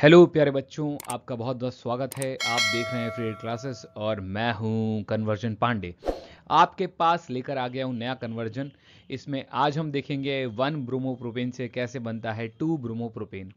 hello प्यारे बच्चों आपका बहुत बहुत स्वागत है आप देख रहे हैं फ्री क्लासेस और मैं हूं कन्वर्जन पांडे आपके पास लेकर आ गया हूं नया कन्वर्जन इसमें आज हम देखेंगे वन ब्रोमोप्रोपेन से कैसे बनता है टू ब्रोमोप्रोपेन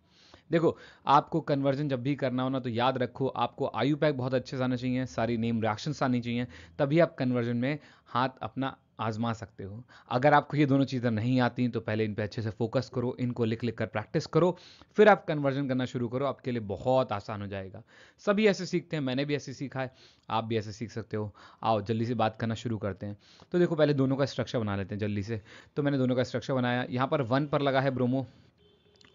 देखो आपको कन्वर्जन जब भी करना हो ना तो याद रखो आपको आयु पैक बहुत अच्छे से आना चाहिए सारी नेम रिएक्शंस आनी चाहिए तभी आप कन्वर्जन में हाथ अपना आज़मा सकते हो अगर आपको ये दोनों चीज़ें नहीं आती तो पहले इन पर अच्छे से फोकस करो इनको लिख लिख कर प्रैक्टिस करो फिर आप कन्वर्जन करना शुरू करो आपके लिए बहुत आसान हो जाएगा सभी ऐसे सीखते हैं मैंने भी ऐसे सीखा है आप भी ऐसे सीख सकते हो आओ जल्दी से बात करना शुरू करते हैं तो देखो पहले दोनों का स्ट्रक्चर बना लेते हैं जल्दी से तो मैंने दोनों का स्ट्रक्चर बनाया यहाँ पर वन पर लगा है ब्रोमो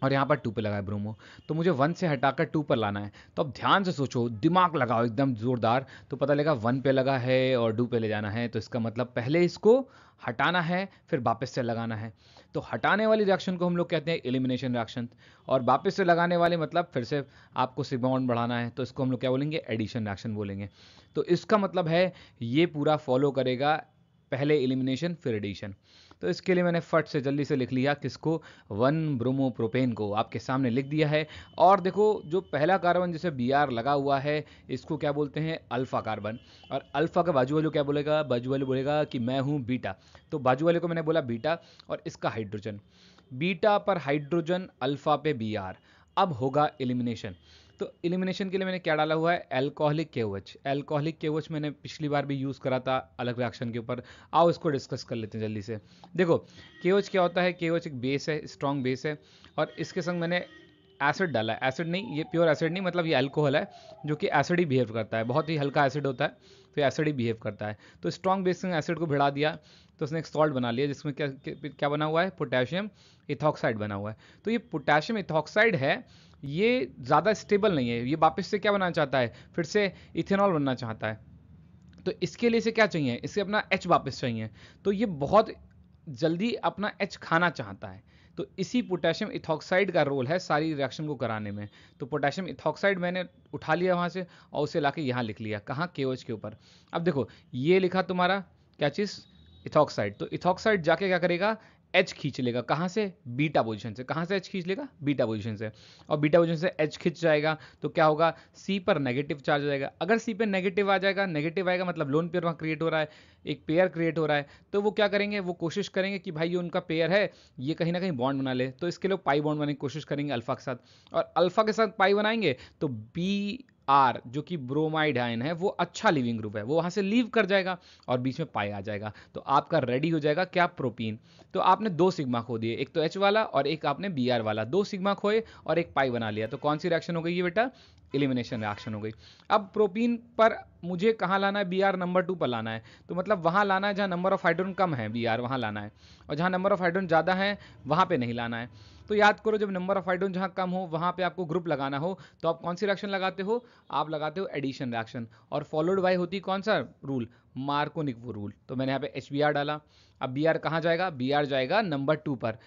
और यहाँ पर टू पे लगा है ब्रोमो तो मुझे वन से हटाकर टू पर लाना है तो अब ध्यान से सोचो दिमाग लगाओ एकदम ज़ोरदार तो पता लगेगा वन पे लगा है और टू पे ले जाना है तो इसका मतलब पहले इसको हटाना है फिर वापस से लगाना है तो हटाने वाली रिएक्शन को हम लोग कहते हैं एलिमिनेशन रिएक्शन और वापस से लगाने वाले मतलब फिर से आपको सिबाउंड बढ़ाना है तो इसको हम लोग क्या बोलेंगे एडिशन रिएक्शन बोलेंगे तो इसका मतलब है ये पूरा फॉलो करेगा पहले एलिमिनेशन फिर एडिशन तो इसके लिए मैंने फट से जल्दी से लिख लिया किसको वन ब्रोमोप्रोपेन को आपके सामने लिख दिया है और देखो जो पहला कार्बन जिसे बी लगा हुआ है इसको क्या बोलते हैं अल्फ़ा कार्बन और अल्फ़ा का बाजू वालू क्या बोलेगा बाजू वालू बोलेगा कि मैं हूँ बीटा तो बाजू वाले को मैंने बोला बीटा और इसका हाइड्रोजन बीटा पर हाइड्रोजन अल्फ़ा पे बी अब होगा एलिमिनेशन तो इलिमिनेशन के लिए मैंने क्या डाला हुआ है एल्कोहलिक केवच एल्कोहलिक केवच मैंने पिछली बार भी यूज़ करा था अलग रिएक्शन के ऊपर आओ इसको डिस्कस कर लेते हैं जल्दी से देखो केवच क्या होता है केवच एक बेस है स्ट्रॉन्ग बेस है और इसके संग मैंने एसिड डाला है एसिड नहीं ये प्योर एसिड नहीं मतलब ये अल्कोहल है जो कि एसिड ही बिहेव करता है बहुत ही हल्का एसिड होता है तो एसिड ही बिहेव करता है तो स्ट्रॉन्ग बेसिंग एसिड को भिड़ा दिया तो उसने एक सॉल्ट बना लिया जिसमें क्या क्या बना हुआ है पोटेशियम इथॉक्साइड बना हुआ है तो ये पोटेशियम इथॉक्साइड है ये ज़्यादा स्टेबल नहीं है ये वापस से क्या बनाना चाहता है फिर से इथेनॉल बनना चाहता है तो इसके लिए से क्या चाहिए इसे अपना एच वापस चाहिए तो ये बहुत जल्दी अपना एच खाना चाहता है तो इसी पोटेशियम इथॉक्साइड का रोल है सारी रिएक्शन को कराने में तो पोटेशियम इथॉक्साइड मैंने उठा लिया वहाँ से और उसे ला यहाँ लिख लिया कहाँ के के ऊपर अब देखो ये लिखा तुम्हारा क्या चीज़ इथॉक्साइड तो इथॉक्साइड जाके क्या करेगा एच खींच लेगा कहाँ से बीटा पोजीशन से कहाँ से एच खींच लेगा बीटा पोजीशन से और बीटा पोजीशन से एच खींच जाएगा तो क्या होगा सी पर नेगेटिव चार्ज हो जाएगा अगर सी पर नेगेटिव आ जाएगा नेगेटिव आएगा मतलब लोन पेयर वहाँ क्रिएट हो रहा है एक पेयर क्रिएट हो रहा है तो वो क्या करेंगे वो कोशिश करेंगे कि भाई ये उनका पेयर है ये कहीं ना कहीं बॉन्ड बना ले तो इसके लोग पाई बॉन्ड बनाने की कोशिश करेंगे अल्फा के साथ और अल्फा के साथ पाई बनाएंगे तो बी आर जो कि ब्रोमाइड आयन है वो अच्छा लिविंग ग्रुप है वो वहां से लीव कर जाएगा और बीच में पाई आ जाएगा तो आपका रेडी हो जाएगा क्या प्रोपीन तो आपने दो सिग्मा खो दिए एक तो एच वाला और एक आपने बी आर वाला दो सिग्मा खोए और एक पाई बना लिया तो कौन सी रिएक्शन हो गई बेटा इलिमिनेशन रिएक्शन हो गई अब प्रोपीन पर मुझे कहाँ लाना है बी आर नंबर टू पर लाना है तो मतलब वहाँ लाना है जहाँ नंबर ऑफ हाइड्रोन कम है बी आर वहाँ लाना है और जहाँ नंबर ऑफ हाइड्रोन ज़्यादा है वहाँ पे नहीं लाना है तो याद करो जब नंबर ऑफ हाइड्रोन जहाँ कम हो वहाँ पे आपको ग्रुप लगाना हो तो आप कौन सी रिएक्शन लगाते हो आप लगाते हो एडिशन रिएक्शन और फॉलोड बाई होती कौन सा रूल मार्कोनिक वो रूल तो मैंने यहाँ पे एच डाला अब बी आर कहाँ जाएगा बी आर जाएगा नंबर टू पर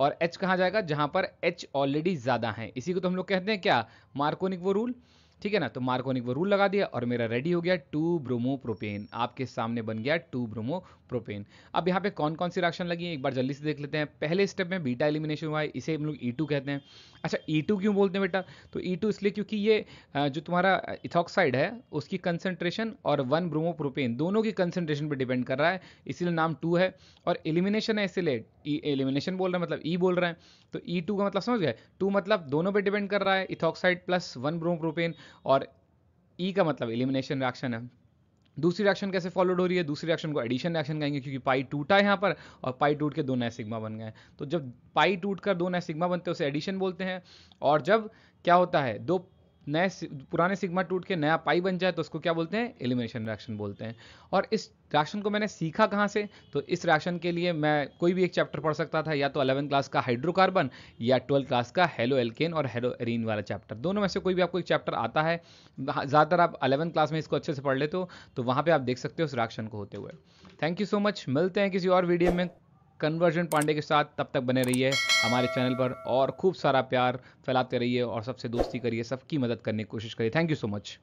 और एच कहाँ जाएगा जहाँ पर एच ऑलरेडी ज़्यादा है इसी को तो हम लोग कहते हैं क्या मार्कोनिक वो रूल ठीक है ना तो मार्कोनिक वो रूल लगा दिया और मेरा रेडी हो गया टू ब्रोमो प्रोपेन आपके सामने बन गया टू ब्रोमो प्रोपेन अब यहाँ पे कौन कौन सी रिएक्शन लगी है एक बार जल्दी से देख लेते हैं पहले स्टेप में बीटा एलिमिनेशन हुआ है इसे हम लोग ई e कहते हैं अच्छा ई e क्यों बोलते हैं बेटा तो ई e इसलिए क्योंकि ये जो तुम्हारा इथॉक्साइड है उसकी कंसनट्रेशन और वन ब्रोमो प्रोपेन दोनों की कंसनट्रेशन पर डिपेंड कर रहा है इसीलिए नाम टू है और एलिमिनेशन है इसीलिए ई e एलिमिनेशन बोल रहे हैं मतलब ई e बोल रहे हैं तो ई e टू का मतलब समझ गए टू मतलब दोनों पे डिपेंड कर रहा है इथॉक्साइड प्लस वन ब्रोमप्रोपेन और ई का मतलब एलिमिनेशन रिएक्शन है दूसरी रिएक्शन कैसे फॉलोड हो रही है दूसरी रिएक्शन को एडिशन रिएक्शन कहेंगे क्योंकि पाई टूटा है यहाँ पर और पाई टूट के दो नए सिग्मा बन गए तो जब पाई टूट कर दो नए सिग्मा बनते हैं उसे एडिशन बोलते हैं और जब क्या होता है दो नए पुराने सिग्मा टूट के नया पाई बन जाए तो उसको क्या बोलते हैं एलिमिनेशन रिएक्शन बोलते हैं और इस रिएक्शन को मैंने सीखा कहाँ से तो इस रिएक्शन के लिए मैं कोई भी एक चैप्टर पढ़ सकता था या तो अलेवन क्लास का हाइड्रोकार्बन या ट्वेल्थ क्लास का हेलो एल्केन और हेलो एरीन वाला चैप्टर दोनों में से कोई भी आपको एक चैप्टर आता है ज़्यादातर आप अलेवन क्लास में इसको अच्छे से पढ़ लेते हो तो वहाँ पर आप देख सकते हो उस रिएक्शन को होते हुए थैंक यू सो मच मिलते हैं किसी और वीडियो में कन्वर्जन पांडे के साथ तब तक बने रहिए हमारे चैनल पर और खूब सारा प्यार फैलाते रहिए और सबसे दोस्ती करिए सबकी मदद करने की कोशिश करिए थैंक यू सो मच